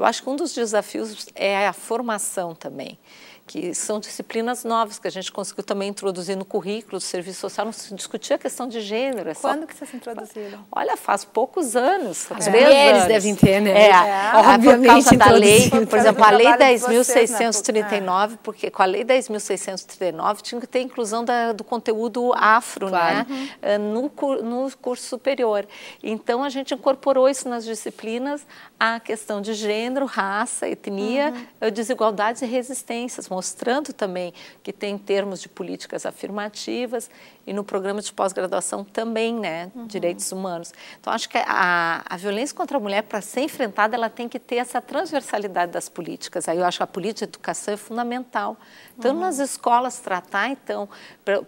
Eu acho que um dos desafios é a formação também que são disciplinas novas que a gente conseguiu também introduzir no currículo do serviço social, não se discutia a questão de gênero. É Quando só... que vocês introduziram? Olha, faz poucos anos. As é. mulheres devem ter, né? É, é. é por causa da lei, por, exemplo, a lei 10.639, né? porque com a lei 10.639 tinha que ter inclusão da, do conteúdo afro, né? claro. né? Uhum. No, ah, no curso superior. Então, a gente incorporou isso nas disciplinas, a questão de gênero, gênero, raça, etnia, uhum. Eh, desigualdades e resistências, mostrando também que tem termos de políticas afirmativas e no programa de pós-graduação também, né, uhum. direitos humanos. Então, acho que a, a violência contra a mulher, para ser enfrentada, ela tem que ter essa transversalidade das políticas. Aí eu acho que a política de educação é fundamental. Então, uhum. nas escolas, tratar, então,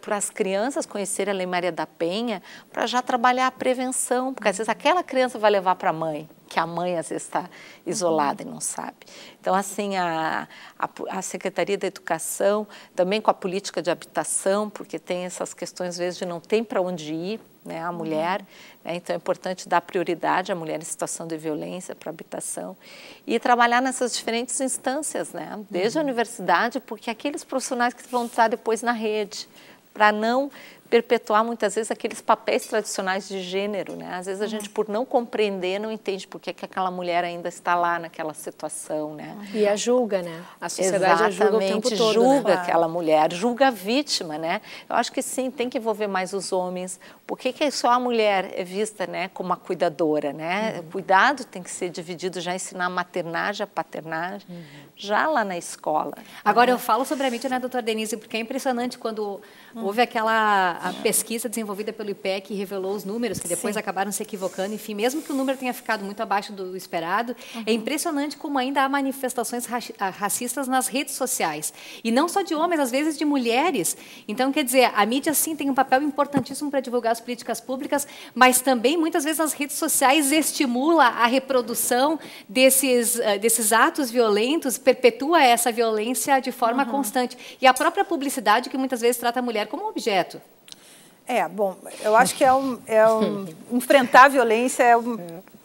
para as crianças conhecerem a Lei Maria da Penha, para já trabalhar a prevenção, porque às uhum. vezes aquela criança vai levar para a mãe que a mãe às vezes está uhum. isolada uhum. e não sabe. Então, assim, a, a, a, Secretaria da Educação, também com a política de habitação, porque tem essas questões, às vezes, de não tem para onde ir, né, a mulher. Uhum. Né, então, é importante dar prioridade à mulher em situação de violência para habitação e trabalhar nessas diferentes instâncias, né, desde uhum. a universidade, porque aqueles profissionais que vão estar depois na rede, para não perpetuar muitas vezes aqueles papéis tradicionais de gênero, né? Às vezes a uhum. gente por não compreender não entende por que, que aquela mulher ainda está lá naquela situação, né? E a julga, né? A sociedade Exatamente, a julga o tempo todo, né? julga né? aquela mulher, julga a vítima, né? Eu acho que sim, tem que envolver mais os homens. Por que que só a mulher é vista, né, como a cuidadora, né? Uhum. Cuidado tem que ser dividido, já ensinar a maternagem, a paternagem, uhum. já lá na escola. Agora né? eu falo sobre a mídia, né, doutora Denise, porque é impressionante quando hum. houve aquela a, pesquisa desenvolvida pelo IPEC revelou os números, que depois Sim. acabaram se equivocando. Enfim, mesmo que o número tenha ficado muito abaixo do esperado, é uhum. é impressionante como ainda há manifestações ah, racistas nas redes sociais. E não só de homens, às vezes de mulheres. Então, quer dizer, a mídia sim tem um papel importantíssimo para divulgar as políticas públicas, mas também muitas vezes as redes sociais estimula a reprodução desses, ah, desses atos violentos, perpetua essa violência de forma uhum. constante. E a própria publicidade que muitas vezes trata a mulher como objeto. É, bom, eu acho que é um, é um enfrentar a violência é um,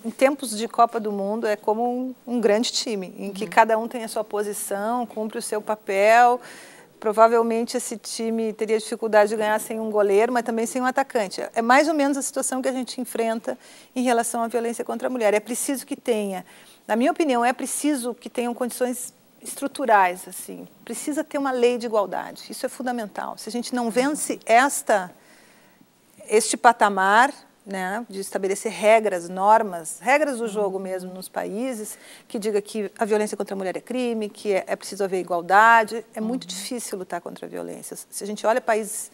em tempos de Copa do Mundo é como um, um grande time, em que uhum. cada um tem a sua posição, cumpre o seu papel. Provavelmente esse time teria dificuldade de ganhar sem um goleiro, mas também sem um atacante. É mais ou menos a situação que a gente enfrenta em relação à violência contra a mulher. É preciso que tenha, na minha opinião, é preciso que tenham condições estruturais assim. Precisa ter uma lei de igualdade. Isso é fundamental. Se a gente não vence esta este patamar né, de estabelecer regras, normas, regras do uhum. jogo mesmo nos países, que diga que a violência contra a mulher é crime, que é, é preciso haver igualdade. É muito uhum. difícil lutar contra a violência. Se a gente olha países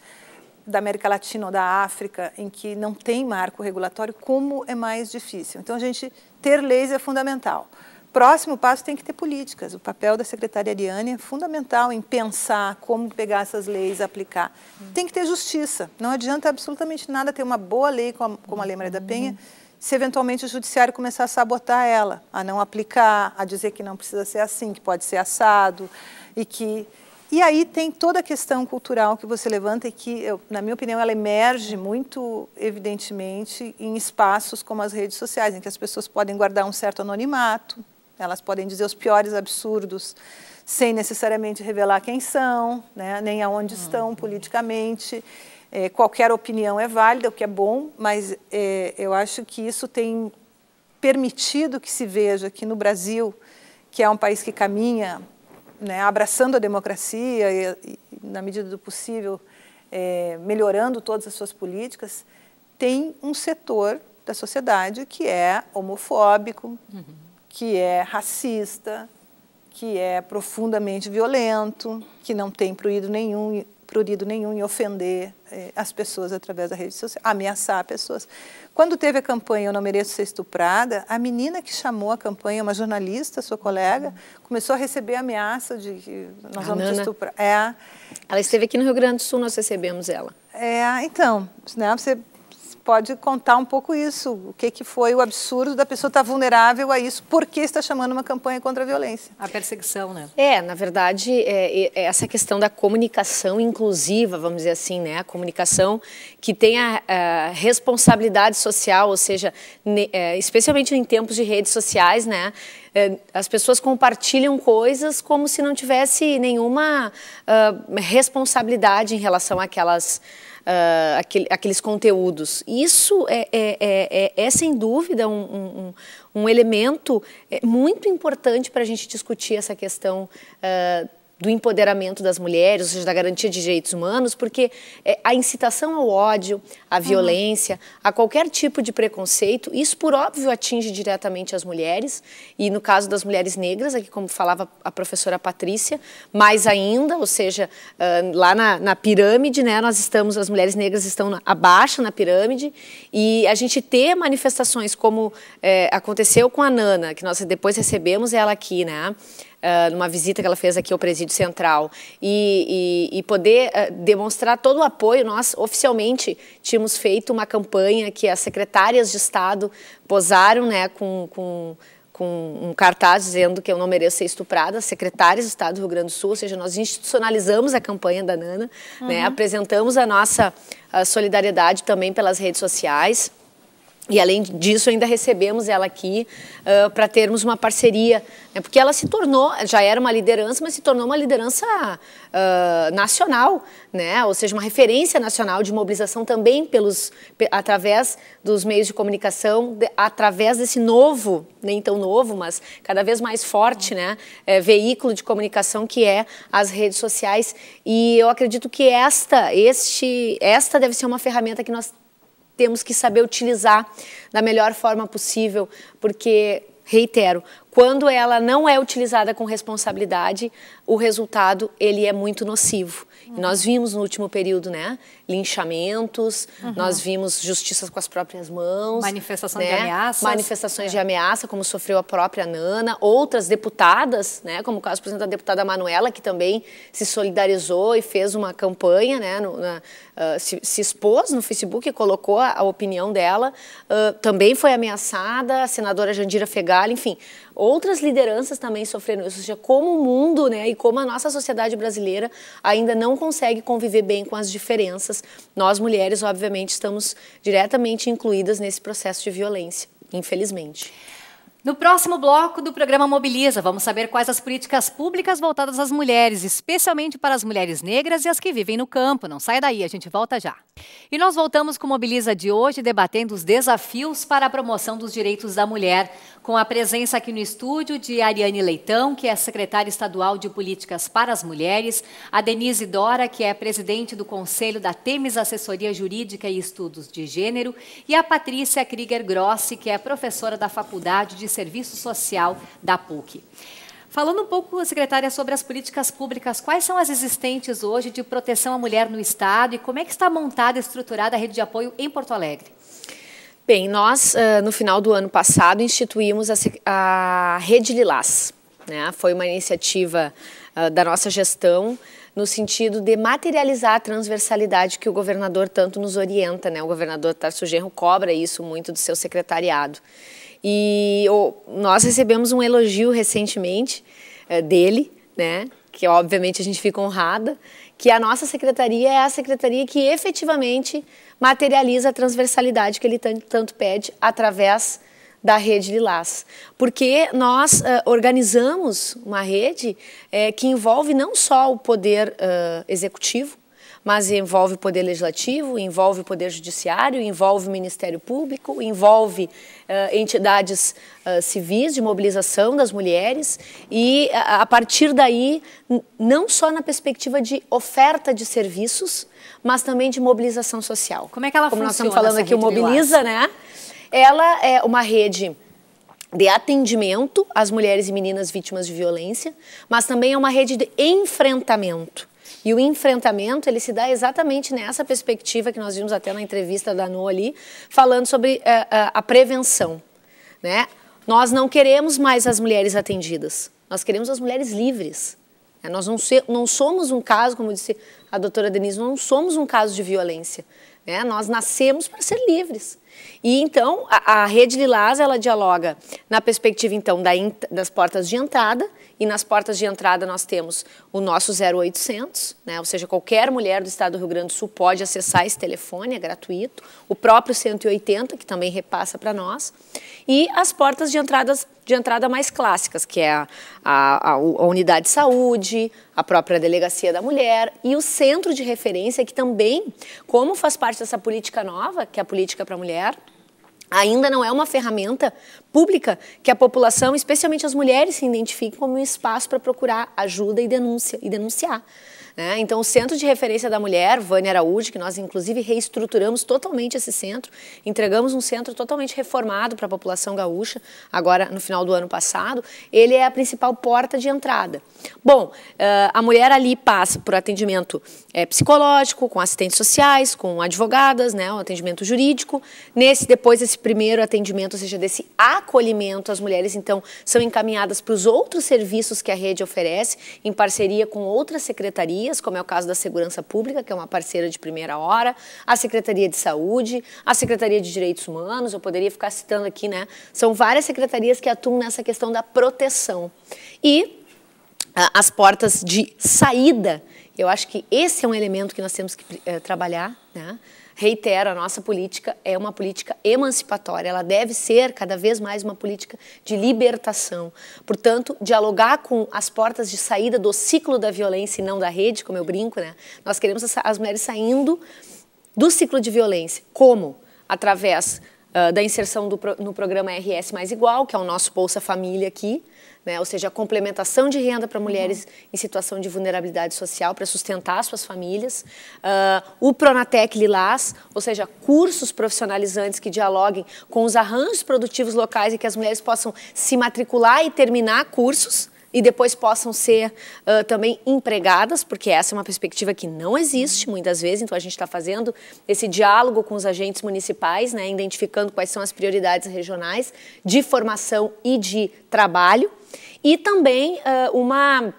da América Latina ou da África, em que não tem marco regulatório, como é mais difícil. Então, a gente ter leis é fundamental próximo passo tem que ter políticas. O papel da secretária Ariane é fundamental em pensar como pegar essas leis, aplicar. Uhum. Tem que ter justiça. Não adianta absolutamente nada ter uma boa lei como, como a Lei Maria da uhum. Penha uhum. se eventualmente o judiciário começar a sabotar ela, a não aplicar, a dizer que não precisa ser assim, que pode ser assado e que e aí tem toda a questão cultural que você levanta e que, eu, na minha opinião, ela emerge muito evidentemente em espaços como as redes sociais, em que as pessoas podem guardar um certo anonimato, elas podem dizer os piores absurdos sem necessariamente revelar quem são, né, nem aonde estão uhum. politicamente. É, qualquer opinião é válida, o que é bom, mas é, eu acho que isso tem permitido que se veja que no Brasil, que é um país que caminha né, abraçando a democracia e, e, na medida do possível, é, melhorando todas as suas políticas, tem um setor da sociedade que é homofóbico, uhum que é racista, que é profundamente violento, que não tem proído nenhum, prurido nenhum em ofender eh, as pessoas através da rede social, ameaçar pessoas. Quando teve a campanha Eu Não Mereço Ser Estuprada, a menina que chamou a campanha, uma jornalista, sua colega, começou a receber ameaça de que nós a vamos Nana. estuprar. É. Ela esteve aqui no Rio Grande do Sul, nós recebemos ela. É, então, né, você pode contar um pouco isso, o que, que foi o absurdo da pessoa estar vulnerável a isso, por que está chamando uma campanha contra a violência. A perseguição, né? É, na verdade, é, é essa questão da comunicação inclusiva, vamos dizer assim, né? A comunicação que tem a, a responsabilidade social, ou seja, ne, é, especialmente em tempos de redes sociais, né? É, as pessoas compartilham coisas como se não tivesse nenhuma uh, responsabilidade em relação àquelas uh, aquele, aqueles conteúdos. Isso é, é, é, é, é sem dúvida um, um, um, elemento é, muito importante para a gente discutir essa questão uh, do empoderamento das mulheres, ou seja, da garantia de direitos humanos, porque é, a incitação ao ódio, à violência, uhum. a qualquer tipo de preconceito, isso por óbvio atinge diretamente as mulheres, e no caso das mulheres negras, aqui como falava a professora Patrícia, mais ainda, ou seja, ah, lá na, na pirâmide, né, nós estamos, as mulheres negras estão na, abaixo na pirâmide, e a gente ter manifestações como é, aconteceu com a Nana, que nós depois recebemos ela aqui, né? Ah, numa visita que ela fez aqui ao Presídio Central, e, e, e poder uh, demonstrar todo o apoio. Nós, oficialmente, tínhamos feito uma campanha que as secretárias de Estado posaram né, com, com com um cartaz dizendo que eu não mereço ser estuprada, secretárias do Estado do Rio Grande do Sul, ou seja, nós institucionalizamos a campanha da Nana, né, uhum. né, apresentamos a nossa a ah, solidariedade também pelas redes sociais. E além disso, ainda recebemos ela aqui uh, para termos uma parceria, né? porque ela se tornou, já era uma liderança, mas se tornou uma liderança uh, nacional, né? ou seja, uma referência nacional de mobilização também pelos, através dos meios de comunicação, de, através desse novo, nem tão novo, mas cada vez mais forte né? É, veículo de comunicação que é as redes sociais. E eu acredito que esta, este, esta deve ser uma ferramenta que nós temos que saber utilizar da melhor forma possível, porque, reitero, quando ela não é utilizada com responsabilidade, o resultado ele é muito nocivo. Uhum. Nós vimos no último período, né, linchamentos, uhum. nós vimos justiça com as próprias mãos. Manifestação né, de ameaças. Manifestações é. de ameaça, como sofreu a própria Nana. Outras deputadas, né, como o caso, por exemplo, da deputada Manuela, que também se solidarizou e fez uma campanha, né, no, na, uh, se, se, expôs no Facebook e colocou a, a opinião dela. Uh, também foi ameaçada, a senadora Jandira Fegali, enfim outras lideranças também sofreram Ou seja, como o mundo né, e como a nossa sociedade brasileira ainda não consegue conviver bem com as diferenças, nós mulheres, obviamente, estamos diretamente incluídas nesse processo de violência, infelizmente. No próximo bloco do programa Mobiliza, vamos saber quais as políticas públicas voltadas às mulheres, especialmente para as mulheres negras e as que vivem no campo. Não sai daí, a gente volta já. E nós voltamos com o Mobiliza de hoje, debatendo os desafios para a promoção dos direitos da mulher com a presença aqui no estúdio de Ariane Leitão, que é secretária estadual de Políticas para as Mulheres, a Denise Dora, que é presidente do Conselho da Temes Assessoria Jurídica e Estudos de Gênero, e a Patrícia Krieger Grossi, que é professora da Faculdade de Serviço Social da PUC. Falando um pouco, secretária, sobre as políticas públicas, quais são as existentes hoje de proteção à mulher no Estado e como é que está montada e estruturada a rede de apoio em Porto Alegre? Bem, nós, ah, no final do ano passado, instituímos a, Rede Lilás. Né? Foi uma iniciativa ah, da nossa gestão no sentido de materializar a transversalidade que o governador tanto nos orienta. Né? O governador Tarso Genro cobra isso muito do seu secretariado. E nós recebemos um elogio recentemente eh, dele, né? que obviamente a gente fica honrada, que a nossa secretaria é a secretaria que efetivamente materializa a transversalidade que ele tanto pede através da rede Lilás, porque nós uh, organizamos uma rede uh, que envolve não só o poder uh, executivo, mas envolve o poder legislativo, envolve o poder judiciário, envolve o Ministério Público, envolve uh, entidades uh, civis de mobilização das mulheres e a, a partir daí, não só na perspectiva de oferta de serviços, mas também de mobilização social. Como é que ela Como funciona? Como nós estamos falando aqui, o Mobiliza, né? Ela é uma rede de atendimento às mulheres e meninas vítimas de violência, mas também é uma rede de enfrentamento. E o enfrentamento, ele se dá exatamente nessa perspectiva que nós vimos até na entrevista da Noa ali, falando sobre eh, eh, a prevenção, né? Nós não queremos mais as mulheres atendidas, nós queremos as mulheres livres. É, nós não, se, não somos um caso, como disse a doutora Denise, não somos um caso de violência. Né? Nós nascemos para ser livres. E então a, a, rede Lilás ela dialoga na perspectiva então da, das portas de entrada e nas portas de entrada nós temos o nosso 0800, né? Ou seja, qualquer mulher do estado do Rio Grande do Sul pode acessar esse telefone, é gratuito. O próprio 180 que também repassa para nós e as portas de entradas de entrada mais clássicas, que é a, a, a, unidade de saúde, a própria delegacia da mulher e o centro de referência que também, como faz parte dessa política nova, que é a política para a mulher mulher ainda não é uma ferramenta pública que a população, especialmente as mulheres, se identifiquem como um espaço para procurar ajuda e denúncia e denunciar. Né? Então, o Centro de Referência da Mulher, Vânia Araújo, que nós inclusive reestruturamos totalmente esse centro, entregamos um centro totalmente reformado para a população gaúcha, agora no final do ano passado, ele é a principal porta de entrada. Bom, eh, a mulher ali passa por atendimento eh, psicológico, com assistentes sociais, com advogadas, né, um atendimento jurídico. Nesse depois esse primeiro atendimento, ou seja, desse acolhimento, as mulheres então são encaminhadas para os outros serviços que a rede oferece em parceria com outras secretarias companhias, como é o caso da Segurança Pública, que é uma parceira de primeira hora, a Secretaria de Saúde, a Secretaria de Direitos Humanos, eu poderia ficar citando aqui, né? São várias secretarias que atuam nessa questão da proteção. E as portas de saída. Eu acho que esse é um elemento que nós temos que eh, trabalhar, né? reitero, a nossa política é uma política emancipatória, ela deve ser cada vez mais uma política de libertação. Portanto, dialogar com as portas de saída do ciclo da violência e não da rede, como eu brinco, né? Nós queremos as mulheres saindo do ciclo de violência. Como? Através ah, da inserção do, no programa RS Mais Igual, que é o nosso Bolsa Família aqui, né? ou seja, a complementação de renda para mulheres uhum. em situação de vulnerabilidade social para sustentar suas famílias, uh, o Pronatec Lilás, ou seja, cursos profissionalizantes que dialoguem com os arranjos produtivos locais e que as mulheres possam se matricular e terminar cursos, e depois possam ser uh, também empregadas, porque essa é uma perspectiva que não existe muitas vezes, então a gente está fazendo esse diálogo com os agentes municipais, né, identificando quais são as prioridades regionais de formação e de trabalho, e também uh, uma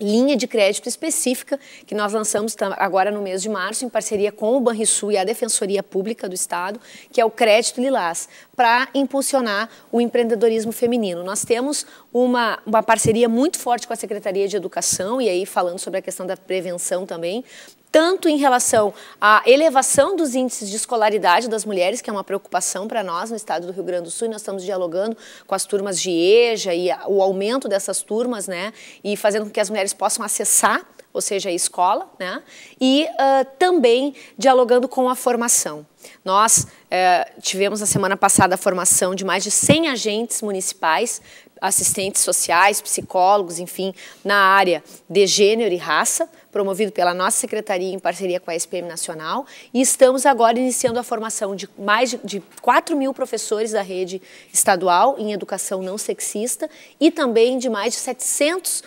linha de crédito específica que nós lançamos agora no mês de março em parceria com o Banrisul e a Defensoria Pública do Estado, que é o Crédito Lilás, para impulsionar o empreendedorismo feminino. Nós temos uma, uma parceria muito forte com a Secretaria de Educação e aí falando sobre a questão da prevenção também, tanto em relação à elevação dos índices de escolaridade das mulheres, que é uma preocupação para nós no estado do Rio Grande do Sul, e nós estamos dialogando com as turmas de EJA e o aumento dessas turmas, né, e fazendo com que as mulheres possam acessar, ou seja, a escola, né, e uh, também dialogando com a formação. Nós tivemos na semana passada a formação de mais de 100 agentes municipais, assistentes sociais, psicólogos, enfim, na área de gênero e raça, promovido pela nossa secretaria em parceria com a SPM Nacional, e estamos agora iniciando a formação de mais de, de 4 mil professores da rede estadual em educação não sexista e também de mais de 700 uh,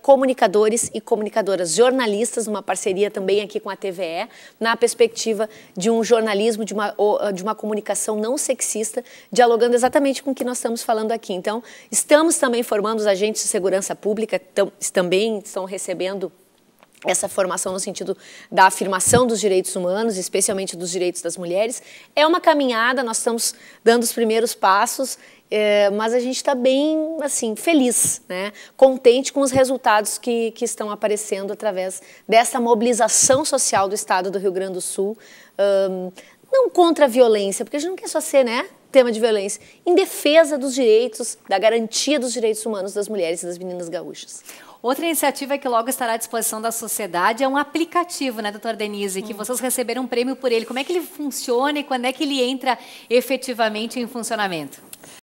comunicadores e comunicadoras jornalistas, uma parceria também aqui com a TVE, na perspectiva de um jornalismo, de uma, de uma comunicação não sexista, dialogando exatamente com o que nós estamos falando aqui. Então, estamos também formando os agentes de segurança pública, tam, também estão recebendo essa formação no sentido da afirmação dos direitos humanos, especialmente dos direitos das mulheres. É uma caminhada, nós estamos dando os primeiros passos, é, mas a gente está bem assim feliz, né? contente com os resultados que, que estão aparecendo através dessa mobilização social do Estado do Rio Grande do Sul, um, não contra a violência, porque a gente não quer só ser né, tema de violência, em defesa dos direitos, da garantia dos direitos humanos das mulheres e das meninas gaúchas. Outra iniciativa é que logo estará à disposição da sociedade é um aplicativo, né, doutora Denise, que hum. vocês receberam um prêmio por ele. Como é que ele funciona e quando é que ele entra efetivamente em funcionamento?